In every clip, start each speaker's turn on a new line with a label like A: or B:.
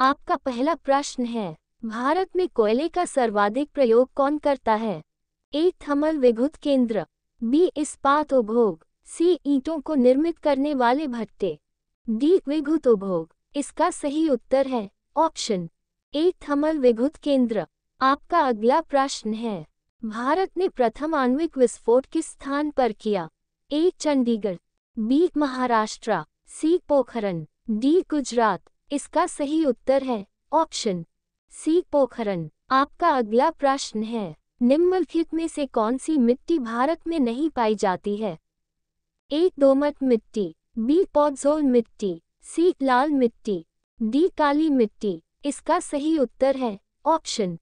A: आपका पहला प्रश्न है भारत में कोयले का सर्वाधिक प्रयोग कौन करता है ए थमल विघुत केंद्र बी इस्पात उपभोग सी ईंटों को निर्मित करने वाले भट्टे डी विघुत उपभोग इसका सही उत्तर है ऑप्शन ए थमल विघुत केंद्र आपका अगला प्रश्न है भारत ने प्रथम आणविक विस्फोट किस स्थान पर किया A Chandigarh B Maharashtra C Pokhran D Gujarat इसका सही उत्तर है ऑप्शन सी पोखरन आपका अगला प्रश्न है निम्नलिखित में से कौन सी मिट्टी भारत में नहीं पाई जाती है ए दोमट मिट्टी बी पौधोल मिट्टी सी लाल मिट्टी डी काली मिट्टी इसका सही उत्तर है ऑप्शन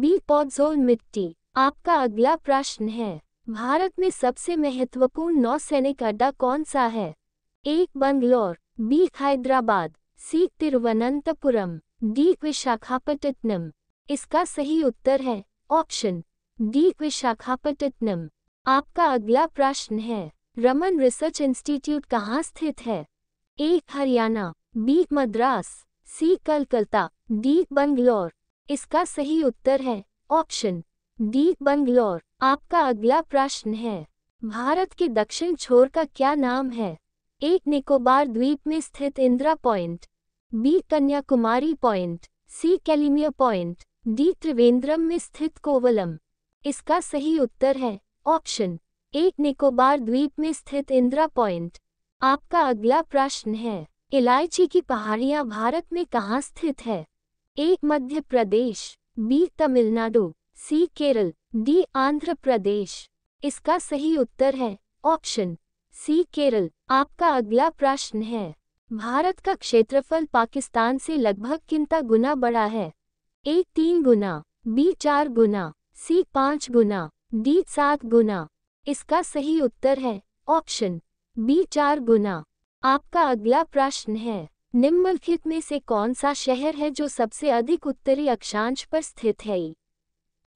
A: बी पौधोल मिट्टी आपका अगला प्रश्न है भारत में सबसे महत्वपूर्ण नौसैनिक अड्डा कौन सा है एक Bangalore B Hyderabad C Thiruvananthapuram D Visakhapatnam इसका सही उत्तर है ऑप्शन डी विशाखापट्टनम आपका अगला प्रश्न है रमन रिसर्च इंस्टीट्यूट कहाँ स्थित है A Haryana B Madras C Calcutta D Bangalore इसका सही उत्तर है ऑप्शन डी बंगलौर आपका अगला प्रश्न है भारत के दक्षिण छोर का क्या नाम है एक निकोबार द्वीप में स्थित Indira point B Kanyakumari point C Calimere point D Trivandrum में स्थित कोवलम इसका सही उत्तर है ऑप्शन एक निकोबार द्वीप में स्थित इंदिरा पॉइंट आपका अगला प्रश्न है इलायची की पहाड़ियां भारत में कहाँ स्थित है एक Madhya Pradesh B Tamil Nadu C Kerala D Andhra Pradesh इसका सही उत्तर है ऑप्शन सी केरल आपका अगला प्रश्न है भारत का क्षेत्रफल पाकिस्तान से लगभग किनता गुना बड़ा है ए तीन गुना बी चार गुना सी पाँच गुना डी सात गुना इसका सही उत्तर है ऑप्शन बी चार गुना आपका अगला प्रश्न है निम्नलिखित में से कौन सा शहर है जो सबसे अधिक उत्तरी अक्षांश पर स्थित है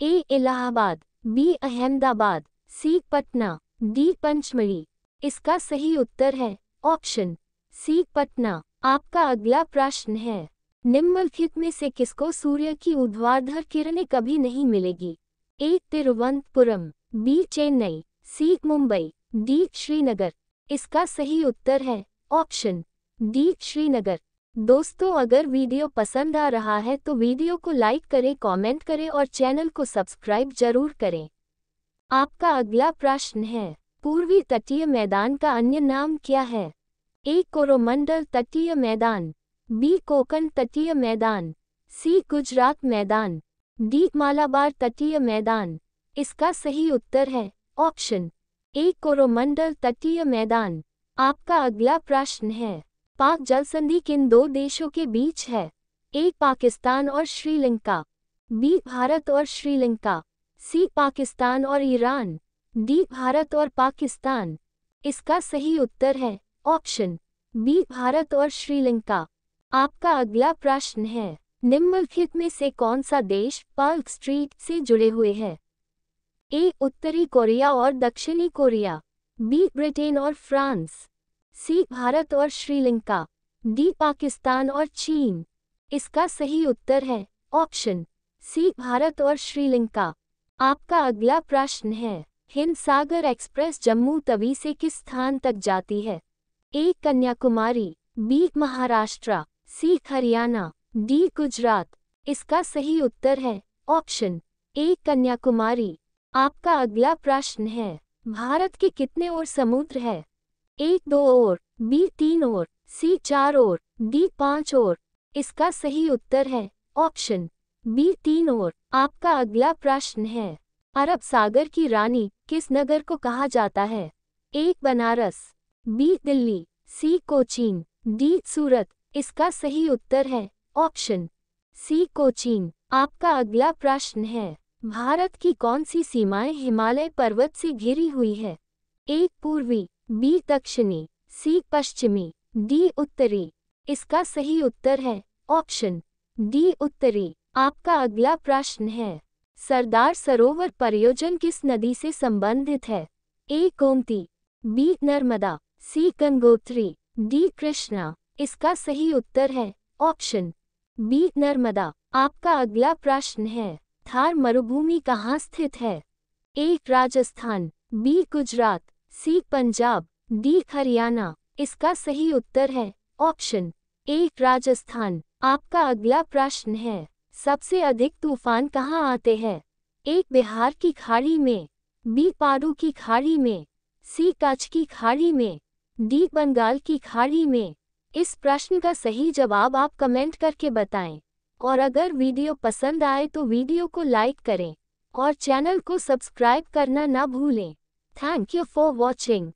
A: A Allahabad B Ahmedabad C Patna D Pachmarhi इसका सही उत्तर है ऑप्शन सी पटना आपका अगला प्रश्न है निम्नलिखित में से किसको सूर्य की उद्वार्धर किरणें कभी नहीं मिलेगी A Thiruvananthapuram B Chennai C Mumbai D Srinagar इसका सही उत्तर है ऑप्शन डी श्रीनगर दोस्तों अगर वीडियो पसंद आ रहा है तो वीडियो को लाइक करें कमेंट करें और चैनल को सब्सक्राइब जरूर करें आपका अगला प्रश्न है पूर्वी तटीय मैदान का अन्य नाम क्या है ए कोरोमंडल तटीय मैदान बी कोकण तटीय मैदान सी गुजरात मैदान डी मालाबार तटीय मैदान इसका सही उत्तर है ऑप्शन ए कोरोमंडल तटीय मैदान आपका अगला प्रश्न है पाक जल संधि किन दो देशों के बीच है ए पाकिस्तान और श्रीलंका बी भारत और श्रीलंका सी पाकिस्तान और ईरान डी भारत और पाकिस्तान इसका सही उत्तर है ऑप्शन बी भारत और श्रीलंका आपका अगला प्रश्न है निम्नलिखित में से कौन सा देश पार्क स्ट्रीट से जुड़े हुए है ए उत्तरी कोरिया और दक्षिणी कोरिया बी ब्रिटेन और फ्रांस सी भारत और श्रीलंका डी पाकिस्तान और चीन इसका सही उत्तर है ऑप्शन सी भारत और श्रीलंका आपका अगला प्रश्न है हिंद सागर एक्सप्रेस जम्मू तवी से किस स्थान तक जाती है A Kanyakumari B Maharashtra C Haryana D Gujarat इसका सही उत्तर है ऑप्शन ए कन्याकुमारी आपका अगला प्रश्न है भारत के कितने और समुद्र है एक दो और बी तीन और सी चार और डी पाँच और इसका सही उत्तर है ऑप्शन बी तीन और आपका अगला प्रश्न है अरब सागर की रानी किस नगर को कहा जाता है एक Banaras B Delhi C Cochin D Surat इसका सही उत्तर है ऑप्शन सी कोचीन आपका अगला प्रश्न है भारत की कौन सी सीमाएं हिमालय पर्वत से घिरी हुई है एक पूर्वी बी दक्षिणी सी पश्चिमी डी उत्तरी इसका सही उत्तर है ऑप्शन डी उत्तरी आपका अगला प्रश्न है सरदार सरोवर परियोजन किस नदी से संबंधित है A Gomti B Narmada C Gangotri D Krishna इसका सही उत्तर है ऑप्शन बी नर्मदा आपका अगला प्रश्न है थार मरुभूमि कहाँ स्थित है A Rajasthan B Gujarat C Punjab D Haryana इसका सही उत्तर है ऑप्शन ए राजस्थान आपका अगला प्रश्न है सबसे अधिक तूफान कहाँ आते हैं एक बिहार की खाड़ी में बी पारू की खाड़ी में सी कच्छ की खाड़ी में डी बंगाल की खाड़ी में इस प्रश्न का सही जवाब आप कमेंट करके बताएं और अगर वीडियो पसंद आए तो वीडियो को लाइक करें और चैनल को सब्सक्राइब करना ना भूलें थैंक यू फॉर वॉचिंग